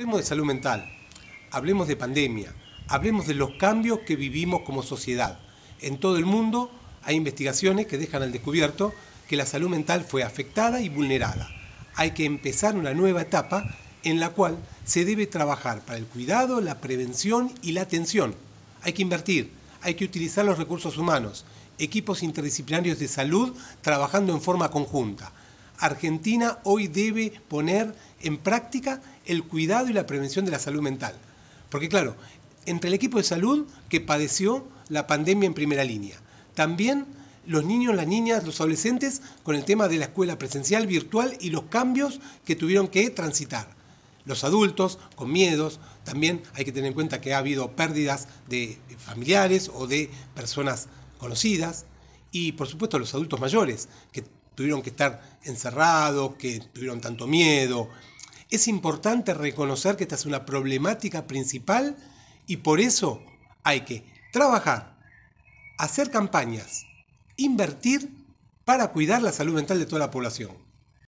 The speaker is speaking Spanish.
Hablemos de salud mental, hablemos de pandemia, hablemos de los cambios que vivimos como sociedad. En todo el mundo hay investigaciones que dejan al descubierto que la salud mental fue afectada y vulnerada. Hay que empezar una nueva etapa en la cual se debe trabajar para el cuidado, la prevención y la atención. Hay que invertir, hay que utilizar los recursos humanos, equipos interdisciplinarios de salud trabajando en forma conjunta. Argentina hoy debe poner en práctica el cuidado y la prevención de la salud mental. Porque claro, entre el equipo de salud que padeció la pandemia en primera línea, también los niños, las niñas, los adolescentes con el tema de la escuela presencial, virtual y los cambios que tuvieron que transitar. Los adultos con miedos, también hay que tener en cuenta que ha habido pérdidas de familiares o de personas conocidas y por supuesto los adultos mayores que tuvieron que estar encerrados, que tuvieron tanto miedo, es importante reconocer que esta es una problemática principal y por eso hay que trabajar, hacer campañas, invertir para cuidar la salud mental de toda la población.